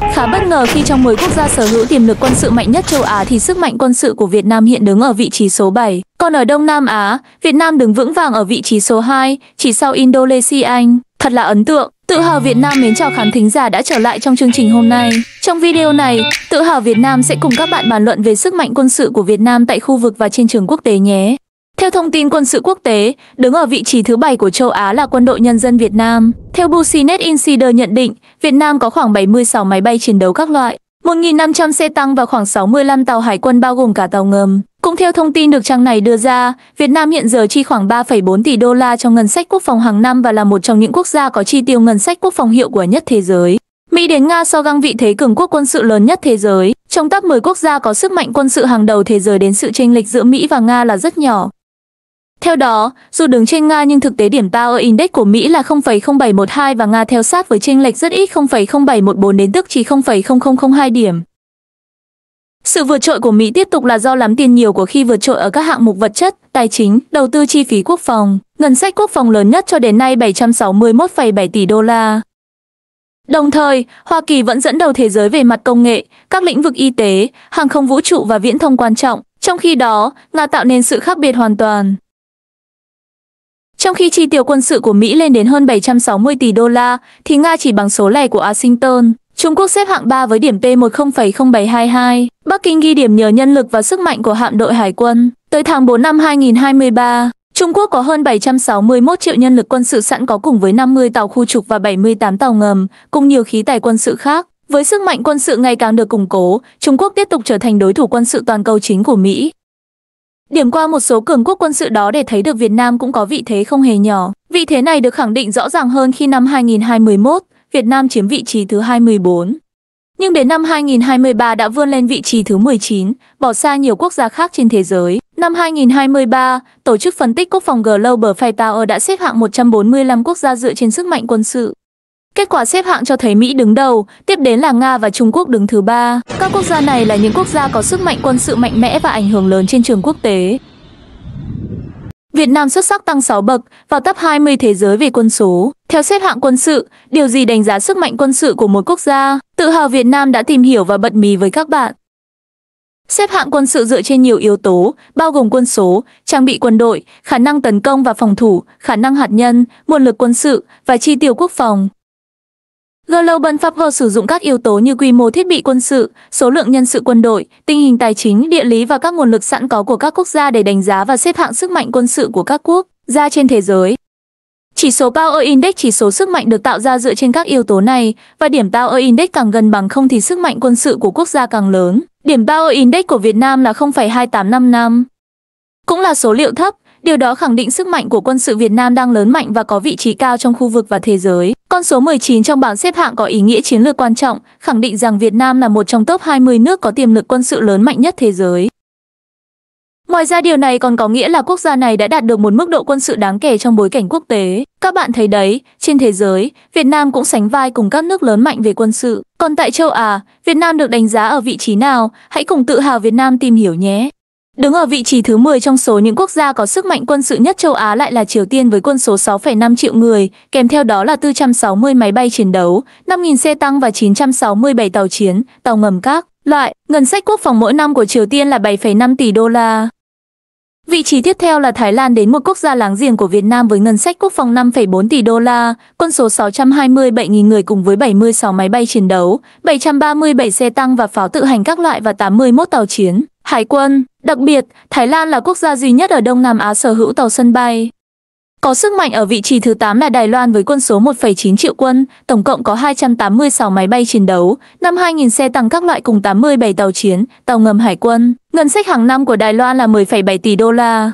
Khá bất ngờ khi trong 10 quốc gia sở hữu tiềm lực quân sự mạnh nhất châu Á thì sức mạnh quân sự của Việt Nam hiện đứng ở vị trí số 7. Còn ở Đông Nam Á, Việt Nam đứng vững vàng ở vị trí số 2, chỉ sau Indonesia Thật là ấn tượng. Tự hào Việt Nam mến chào khán thính giả đã trở lại trong chương trình hôm nay. Trong video này, Tự hào Việt Nam sẽ cùng các bạn bàn luận về sức mạnh quân sự của Việt Nam tại khu vực và trên trường quốc tế nhé. Theo thông tin quân sự quốc tế, đứng ở vị trí thứ bảy của châu Á là quân đội nhân dân Việt Nam. Theo Business Insider nhận định, Việt Nam có khoảng 76 máy bay chiến đấu các loại, 1.500 xe tăng và khoảng 65 tàu hải quân bao gồm cả tàu ngầm. Cũng theo thông tin được trang này đưa ra, Việt Nam hiện giờ chi khoảng 3,4 tỷ đô la cho ngân sách quốc phòng hàng năm và là một trong những quốc gia có chi tiêu ngân sách quốc phòng hiệu quả nhất thế giới. Mỹ đến Nga so găng vị thế cường quốc quân sự lớn nhất thế giới. Trong top 10 quốc gia có sức mạnh quân sự hàng đầu thế giới đến sự chênh lệch giữa Mỹ và Nga là rất nhỏ. Theo đó, dù đứng trên Nga nhưng thực tế điểm Power Index của Mỹ là 0,0712 và Nga theo sát với chênh lệch rất ít 0,0714 đến tức chỉ 0,0002 điểm. Sự vượt trội của Mỹ tiếp tục là do lắm tiền nhiều của khi vượt trội ở các hạng mục vật chất, tài chính, đầu tư chi phí quốc phòng, ngân sách quốc phòng lớn nhất cho đến nay 761,7 tỷ đô la. Đồng thời, Hoa Kỳ vẫn dẫn đầu thế giới về mặt công nghệ, các lĩnh vực y tế, hàng không vũ trụ và viễn thông quan trọng, trong khi đó, Nga tạo nên sự khác biệt hoàn toàn. Trong khi chi tiêu quân sự của Mỹ lên đến hơn 760 tỷ đô la, thì Nga chỉ bằng số lẻ của Washington. Trung Quốc xếp hạng 3 với điểm P1 0722 Bắc Kinh ghi điểm nhờ nhân lực và sức mạnh của hạm đội hải quân. Tới tháng 4 năm 2023, Trung Quốc có hơn 761 triệu nhân lực quân sự sẵn có cùng với 50 tàu khu trục và 78 tàu ngầm, cùng nhiều khí tài quân sự khác. Với sức mạnh quân sự ngày càng được củng cố, Trung Quốc tiếp tục trở thành đối thủ quân sự toàn cầu chính của Mỹ. Điểm qua một số cường quốc quân sự đó để thấy được Việt Nam cũng có vị thế không hề nhỏ. Vị thế này được khẳng định rõ ràng hơn khi năm 2021, Việt Nam chiếm vị trí thứ 24. Nhưng đến năm 2023 đã vươn lên vị trí thứ 19, bỏ xa nhiều quốc gia khác trên thế giới. Năm 2023, Tổ chức Phân tích Quốc phòng Global Fighter đã xếp hạng 145 quốc gia dựa trên sức mạnh quân sự. Kết quả xếp hạng cho thấy Mỹ đứng đầu, tiếp đến là Nga và Trung Quốc đứng thứ ba. Các quốc gia này là những quốc gia có sức mạnh quân sự mạnh mẽ và ảnh hưởng lớn trên trường quốc tế. Việt Nam xuất sắc tăng 6 bậc, vào top 20 thế giới về quân số. Theo xếp hạng quân sự, điều gì đánh giá sức mạnh quân sự của một quốc gia? Tự hào Việt Nam đã tìm hiểu và bật mí với các bạn. Xếp hạng quân sự dựa trên nhiều yếu tố, bao gồm quân số, trang bị quân đội, khả năng tấn công và phòng thủ, khả năng hạt nhân, nguồn lực quân sự và chi tiêu quốc phòng. Global Power sử dụng các yếu tố như quy mô thiết bị quân sự, số lượng nhân sự quân đội, tình hình tài chính, địa lý và các nguồn lực sẵn có của các quốc gia để đánh giá và xếp hạng sức mạnh quân sự của các quốc gia trên thế giới. Chỉ số Power Index chỉ số sức mạnh được tạo ra dựa trên các yếu tố này, và điểm Power Index càng gần bằng không thì sức mạnh quân sự của quốc gia càng lớn. Điểm Power Index của Việt Nam là 0,2855. Cũng là số liệu thấp, Điều đó khẳng định sức mạnh của quân sự Việt Nam đang lớn mạnh và có vị trí cao trong khu vực và thế giới. Con số 19 trong bảng xếp hạng có ý nghĩa chiến lược quan trọng, khẳng định rằng Việt Nam là một trong top 20 nước có tiềm lực quân sự lớn mạnh nhất thế giới. Ngoài ra điều này còn có nghĩa là quốc gia này đã đạt được một mức độ quân sự đáng kể trong bối cảnh quốc tế. Các bạn thấy đấy, trên thế giới, Việt Nam cũng sánh vai cùng các nước lớn mạnh về quân sự. Còn tại châu Á, Việt Nam được đánh giá ở vị trí nào? Hãy cùng tự hào Việt Nam tìm hiểu nhé! Đứng ở vị trí thứ 10 trong số những quốc gia có sức mạnh quân sự nhất châu Á lại là Triều Tiên với quân số 6,5 triệu người, kèm theo đó là 460 máy bay chiến đấu, 5.000 xe tăng và 967 tàu chiến, tàu ngầm các loại. Ngân sách quốc phòng mỗi năm của Triều Tiên là 7,5 tỷ đô la. Vị trí tiếp theo là Thái Lan đến một quốc gia láng giềng của Việt Nam với ngân sách quốc phòng 5,4 tỷ đô la, quân số 627.000 người cùng với 76 máy bay chiến đấu, 737 xe tăng và pháo tự hành các loại và 81 tàu chiến hải quân. Đặc biệt, Thái Lan là quốc gia duy nhất ở Đông Nam Á sở hữu tàu sân bay. Có sức mạnh ở vị trí thứ 8 là Đài Loan với quân số 1,9 triệu quân, tổng cộng có 286 máy bay chiến đấu, 5 2.000 xe tăng các loại cùng 87 tàu chiến, tàu ngầm hải quân. Ngân sách hàng năm của Đài Loan là 10,7 tỷ đô la.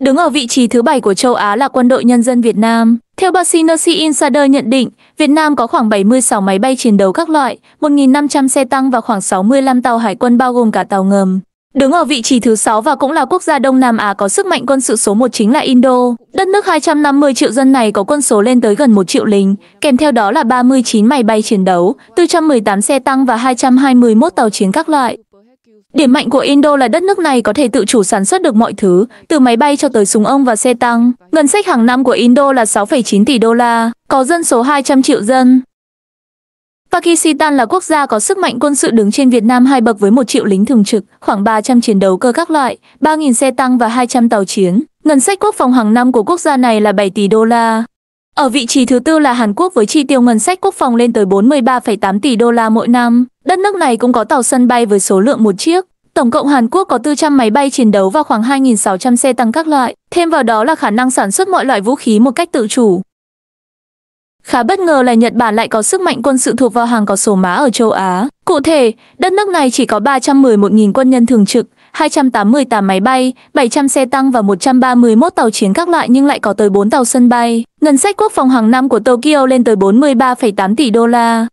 Đứng ở vị trí thứ 7 của châu Á là quân đội nhân dân Việt Nam. Theo Business Insider nhận định, Việt Nam có khoảng 76 máy bay chiến đấu các loại, 1.500 xe tăng và khoảng 65 tàu hải quân bao gồm cả tàu ngầm. Đứng ở vị trí thứ 6 và cũng là quốc gia Đông Nam Á có sức mạnh quân sự số 1 chính là Indo. Đất nước 250 triệu dân này có quân số lên tới gần 1 triệu lính, kèm theo đó là 39 máy bay chiến đấu, 418 xe tăng và 221 tàu chiến các loại. Điểm mạnh của Indo là đất nước này có thể tự chủ sản xuất được mọi thứ, từ máy bay cho tới súng ông và xe tăng. Ngân sách hàng năm của Indo là 6,9 tỷ đô la, có dân số 200 triệu dân. Pakistan là quốc gia có sức mạnh quân sự đứng trên Việt Nam hai bậc với 1 triệu lính thường trực, khoảng 300 chiến đấu cơ các loại, 3.000 xe tăng và 200 tàu chiến. Ngân sách quốc phòng hàng năm của quốc gia này là 7 tỷ đô la. Ở vị trí thứ tư là Hàn Quốc với chi tiêu ngân sách quốc phòng lên tới 43,8 tỷ đô la mỗi năm. Đất nước này cũng có tàu sân bay với số lượng một chiếc. Tổng cộng Hàn Quốc có 400 máy bay chiến đấu và khoảng 2.600 xe tăng các loại, thêm vào đó là khả năng sản xuất mọi loại vũ khí một cách tự chủ. Khá bất ngờ là Nhật Bản lại có sức mạnh quân sự thuộc vào hàng có số má ở châu Á. Cụ thể, đất nước này chỉ có 311.000 quân nhân thường trực, 288 máy bay, 700 xe tăng và 131 tàu chiến các loại nhưng lại có tới 4 tàu sân bay. Ngân sách quốc phòng hàng năm của Tokyo lên tới 43,8 tỷ đô la.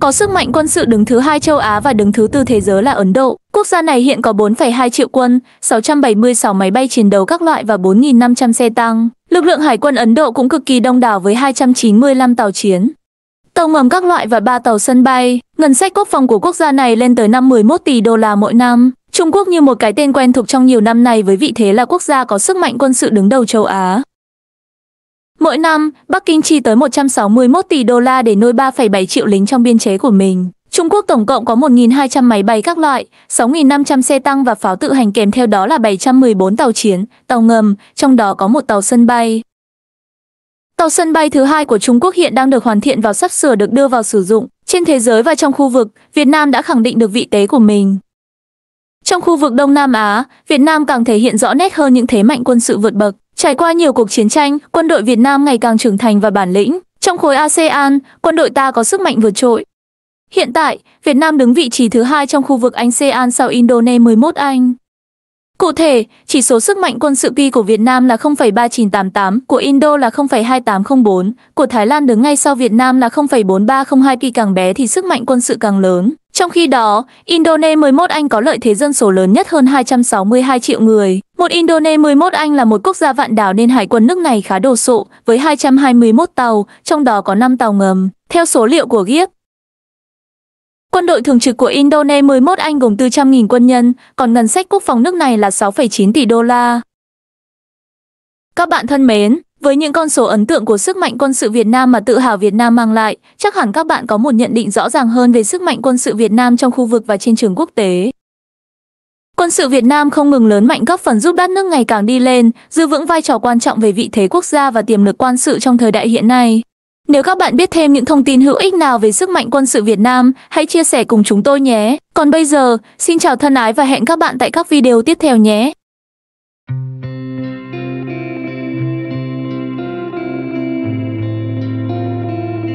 Có sức mạnh quân sự đứng thứ hai châu Á và đứng thứ tư thế giới là Ấn Độ. Quốc gia này hiện có 4,2 triệu quân, 676 máy bay chiến đấu các loại và 4.500 xe tăng. Lực lượng hải quân Ấn Độ cũng cực kỳ đông đảo với 295 tàu chiến tàu ngầm các loại và 3 tàu sân bay. Ngân sách quốc phòng của quốc gia này lên tới 51 tỷ đô la mỗi năm. Trung Quốc như một cái tên quen thuộc trong nhiều năm nay với vị thế là quốc gia có sức mạnh quân sự đứng đầu châu Á. Mỗi năm, Bắc Kinh chi tới 161 tỷ đô la để nuôi 3,7 triệu lính trong biên chế của mình. Trung Quốc tổng cộng có 1.200 máy bay các loại, 6.500 xe tăng và pháo tự hành kèm theo đó là 714 tàu chiến, tàu ngầm, trong đó có một tàu sân bay. Tàu sân bay thứ hai của Trung Quốc hiện đang được hoàn thiện và sắp sửa được đưa vào sử dụng. Trên thế giới và trong khu vực, Việt Nam đã khẳng định được vị thế của mình. Trong khu vực Đông Nam Á, Việt Nam càng thể hiện rõ nét hơn những thế mạnh quân sự vượt bậc. Trải qua nhiều cuộc chiến tranh, quân đội Việt Nam ngày càng trưởng thành và bản lĩnh. Trong khối ASEAN, quân đội ta có sức mạnh vượt trội. Hiện tại, Việt Nam đứng vị trí thứ hai trong khu vực ASEAN sau Indonesia 11 Anh. Cụ thể, chỉ số sức mạnh quân sự Pi của Việt Nam là 0,3988, của Indo là 0,2804, của Thái Lan đứng ngay sau Việt Nam là 0,4302 Pi càng bé thì sức mạnh quân sự càng lớn. Trong khi đó, Indonesia 11 Anh có lợi thế dân số lớn nhất hơn 262 triệu người. Một Indonesia 11 Anh là một quốc gia vạn đảo nên hải quân nước này khá đồ sộ, với 221 tàu, trong đó có 5 tàu ngầm. Theo số liệu của GIEC, Quân đội thường trực của Indonesia 11 Anh gồm 400.000 quân nhân, còn ngân sách quốc phòng nước này là 6,9 tỷ đô la. Các bạn thân mến, với những con số ấn tượng của sức mạnh quân sự Việt Nam mà tự hào Việt Nam mang lại, chắc hẳn các bạn có một nhận định rõ ràng hơn về sức mạnh quân sự Việt Nam trong khu vực và trên trường quốc tế. Quân sự Việt Nam không ngừng lớn mạnh góp phần giúp đất nước ngày càng đi lên, giữ vững vai trò quan trọng về vị thế quốc gia và tiềm lực quân sự trong thời đại hiện nay. Nếu các bạn biết thêm những thông tin hữu ích nào về sức mạnh quân sự Việt Nam, hãy chia sẻ cùng chúng tôi nhé. Còn bây giờ, xin chào thân ái và hẹn các bạn tại các video tiếp theo nhé.